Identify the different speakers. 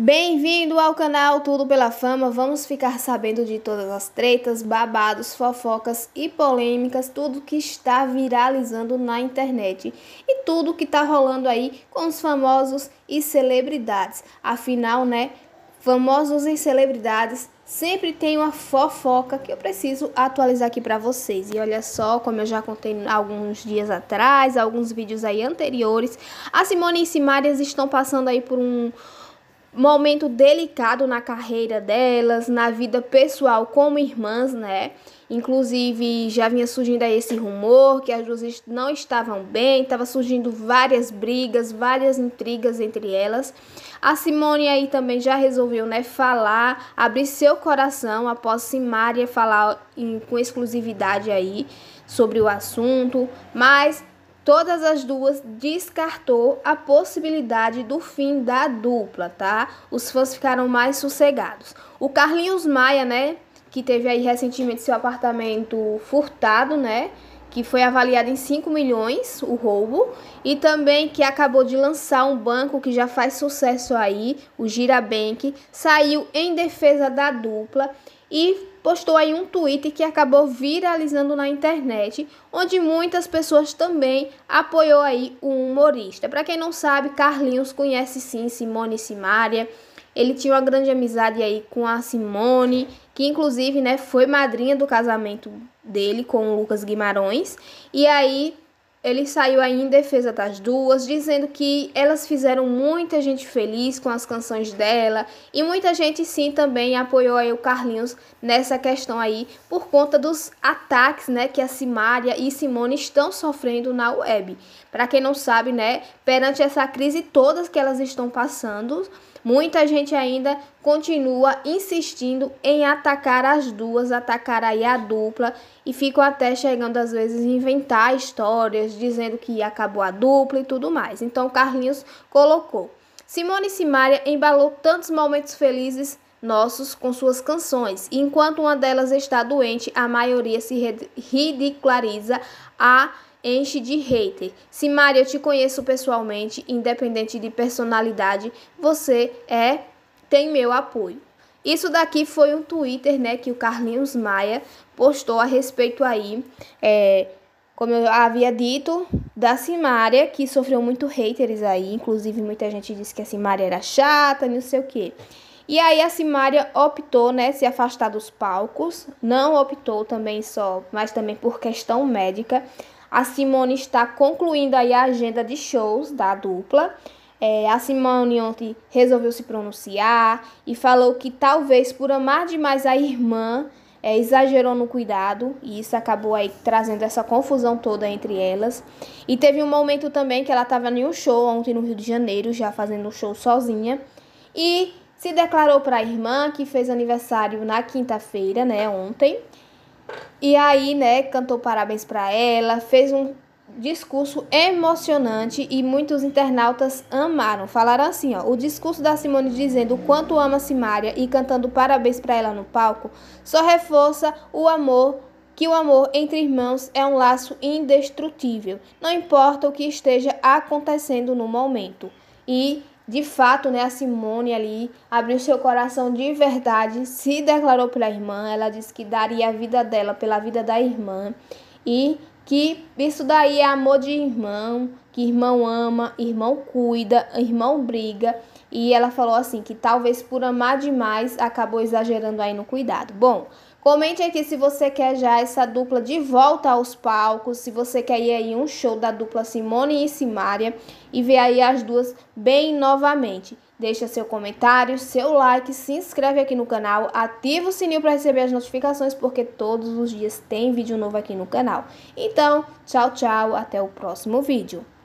Speaker 1: Bem-vindo ao canal Tudo pela Fama. Vamos ficar sabendo de todas as tretas, babados, fofocas e polêmicas, tudo que está viralizando na internet e tudo que está rolando aí com os famosos e celebridades. Afinal, né? Famosos e celebridades sempre tem uma fofoca que eu preciso atualizar aqui para vocês. E olha só, como eu já contei alguns dias atrás, alguns vídeos aí anteriores, a Simone e Simárias estão passando aí por um momento delicado na carreira delas, na vida pessoal como irmãs, né? Inclusive, já vinha surgindo aí esse rumor que as duas não estavam bem, estava surgindo várias brigas, várias intrigas entre elas. A Simone aí também já resolveu, né, falar, abrir seu coração após Simária falar em, com exclusividade aí sobre o assunto, mas todas as duas descartou a possibilidade do fim da dupla, tá? Os fãs ficaram mais sossegados. O Carlinhos Maia, né, que teve aí recentemente seu apartamento furtado, né, que foi avaliado em 5 milhões o roubo, e também que acabou de lançar um banco que já faz sucesso aí, o Girabank, saiu em defesa da dupla e postou aí um tweet que acabou viralizando na internet, onde muitas pessoas também apoiou aí o humorista. Para quem não sabe, Carlinhos conhece sim Simone e Simária. Ele tinha uma grande amizade aí com a Simone, que inclusive, né, foi madrinha do casamento dele com o Lucas Guimarães. E aí ele saiu aí em defesa das duas, dizendo que elas fizeram muita gente feliz com as canções dela e muita gente sim também apoiou aí o Carlinhos nessa questão aí por conta dos ataques, né, que a Simária e Simone estão sofrendo na web. Para quem não sabe, né, perante essa crise todas que elas estão passando, Muita gente ainda continua insistindo em atacar as duas, atacar aí a dupla e ficam até chegando às vezes inventar histórias dizendo que acabou a dupla e tudo mais. Então Carlinhos colocou: Simone e Simaria embalou tantos momentos felizes nossos com suas canções. enquanto uma delas está doente, a maioria se ridiculariza a enche de hater. Se eu te conheço pessoalmente, independente de personalidade, você é tem meu apoio. Isso daqui foi um Twitter, né, que o Carlinhos Maia postou a respeito aí, é, como eu havia dito, da Simária, que sofreu muito haters aí, inclusive muita gente disse que a Simária era chata, não sei o quê. E aí a Simária optou, né, se afastar dos palcos, não optou também só, mas também por questão médica, a Simone está concluindo aí a agenda de shows da dupla. É, a Simone ontem resolveu se pronunciar e falou que talvez por amar demais a irmã, é, exagerou no cuidado e isso acabou aí trazendo essa confusão toda entre elas. E teve um momento também que ela estava em um show ontem no Rio de Janeiro, já fazendo um show sozinha, e se declarou para a irmã que fez aniversário na quinta-feira, né, ontem. E aí, né, cantou parabéns para ela, fez um discurso emocionante e muitos internautas amaram. Falaram assim, ó, o discurso da Simone dizendo o quanto ama Simária e cantando parabéns para ela no palco só reforça o amor que o amor entre irmãos é um laço indestrutível, não importa o que esteja acontecendo no momento. E de fato, né, a Simone ali abriu seu coração de verdade, se declarou pela irmã, ela disse que daria a vida dela pela vida da irmã e que isso daí é amor de irmão, que irmão ama, irmão cuida, irmão briga e ela falou assim que talvez por amar demais acabou exagerando aí no cuidado. Bom, comente aqui se você quer já essa dupla de volta aos palcos, se você quer ir aí um show da dupla Simone e Simária e ver aí as duas bem novamente. Deixa seu comentário, seu like, se inscreve aqui no canal, ativa o sininho para receber as notificações, porque todos os dias tem vídeo novo aqui no canal. Então, tchau, tchau, até o próximo vídeo.